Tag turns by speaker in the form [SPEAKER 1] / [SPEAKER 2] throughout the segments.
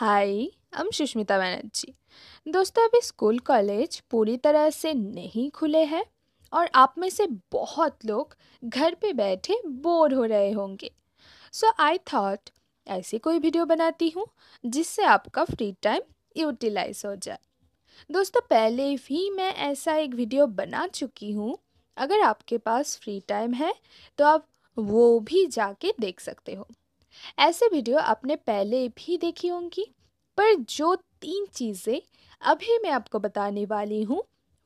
[SPEAKER 1] हाय हम सुष्मिता बनर्जी दोस्तों अभी स्कूल कॉलेज पूरी तरह से नहीं खुले हैं और आप में से बहुत लोग घर पे बैठे बोर हो रहे होंगे सो आई थॉट ऐसी कोई वीडियो बनाती हूँ जिससे आपका फ्री टाइम यूटिलाइज हो जाए दोस्तों पहले भी मैं ऐसा एक वीडियो बना चुकी हूँ अगर आपके पास फ्री टाइम है तो आप वो भी जाके देख सकते हो ऐसे वीडियो आपने पहले भी देखी होंगी पर जो तीन चीज़ें अभी मैं आपको बताने वाली हूँ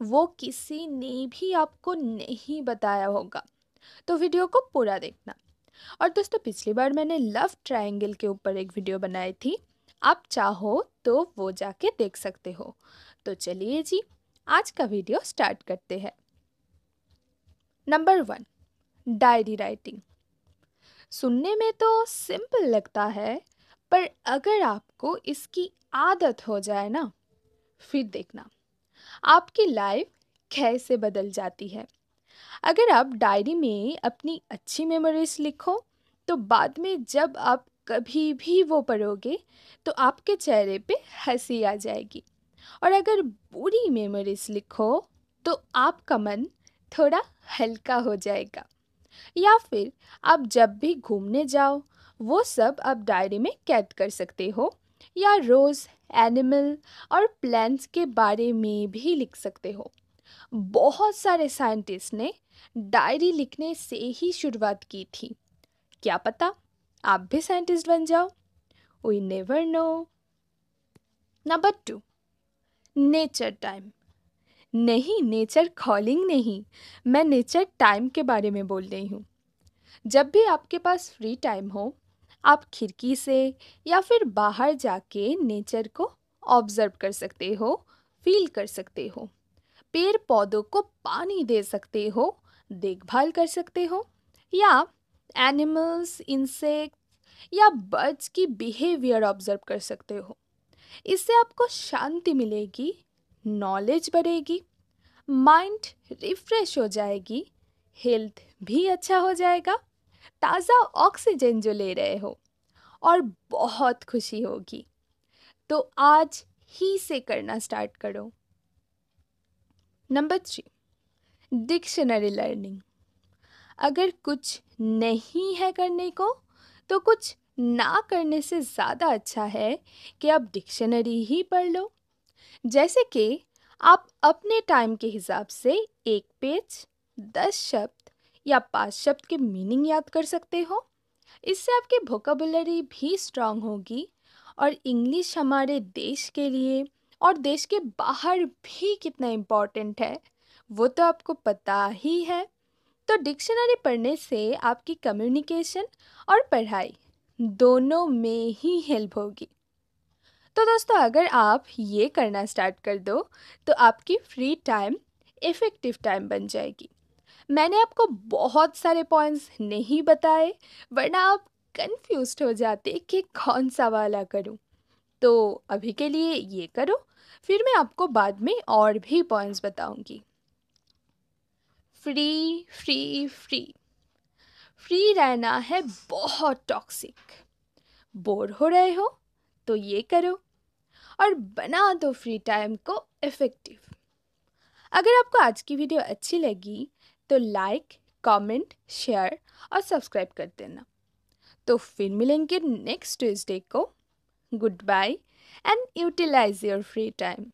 [SPEAKER 1] वो किसी ने भी आपको नहीं बताया होगा तो वीडियो को पूरा देखना और दोस्तों पिछली बार मैंने लव ट्रायंगल के ऊपर एक वीडियो बनाई थी आप चाहो तो वो जाके देख सकते हो तो चलिए जी आज का वीडियो स्टार्ट करते हैं नंबर वन डायरी राइटिंग सुनने में तो सिंपल लगता है पर अगर आपको इसकी आदत हो जाए ना फिर देखना आपकी लाइफ कैसे बदल जाती है अगर आप डायरी में अपनी अच्छी मेमोरीज लिखो तो बाद में जब आप कभी भी वो पढ़ोगे तो आपके चेहरे पे हंसी आ जाएगी और अगर बुरी मेमोरीज लिखो तो आपका मन थोड़ा हल्का हो जाएगा या फिर आप जब भी घूमने जाओ वो सब आप डायरी में कैद कर सकते हो या रोज़ एनिमल और प्लांट्स के बारे में भी लिख सकते हो बहुत सारे साइंटिस्ट ने डायरी लिखने से ही शुरुआत की थी क्या पता आप भी साइंटिस्ट बन जाओ we never know number two nature time नहीं नेचर कॉलिंग नहीं मैं नेचर टाइम के बारे में बोल रही हूँ जब भी आपके पास फ्री टाइम हो आप खिड़की से या फिर बाहर जाके नेचर को ऑब्जर्व कर सकते हो फील कर सकते हो पेड़ पौधों को पानी दे सकते हो देखभाल कर सकते हो या एनिमल्स इंसेक्ट या बर्ड्स की बिहेवियर ऑब्जर्व कर सकते हो इससे आपको शांति मिलेगी नॉलेज बढ़ेगी माइंड रिफ्रेश हो जाएगी हेल्थ भी अच्छा हो जाएगा ताज़ा ऑक्सीजन जो ले रहे हो और बहुत खुशी होगी तो आज ही से करना स्टार्ट करो नंबर थ्री डिक्शनरी लर्निंग अगर कुछ नहीं है करने को तो कुछ ना करने से ज़्यादा अच्छा है कि आप डिक्शनरी ही पढ़ लो जैसे कि आप अपने टाइम के हिसाब से एक पेज दस शब्द या पाँच शब्द के मीनिंग याद कर सकते हो इससे आपकी वोकेबुलरी भी स्ट्रांग होगी और इंग्लिश हमारे देश के लिए और देश के बाहर भी कितना इम्पॉर्टेंट है वो तो आपको पता ही है तो डिक्शनरी पढ़ने से आपकी कम्युनिकेशन और पढ़ाई दोनों में ही हेल्प होगी तो दोस्तों अगर आप ये करना स्टार्ट कर दो तो आपकी फ्री टाइम इफ़ेक्टिव टाइम बन जाएगी मैंने आपको बहुत सारे पॉइंट्स नहीं बताए वरना आप कंफ्यूज हो जाते कि कौन सा वाला करूं तो अभी के लिए ये करो फिर मैं आपको बाद में और भी पॉइंट्स बताऊंगी फ्री फ्री फ्री फ्री रहना है बहुत टॉक्सिक बोर हो रहे हो तो ये करो और बना दो फ्री टाइम को इफ़ेक्टिव अगर आपको आज की वीडियो अच्छी लगी तो लाइक कमेंट, शेयर और सब्सक्राइब कर देना तो फिर मिलेंगे नेक्स्ट ट्यूजडे को good bye and utilise your free time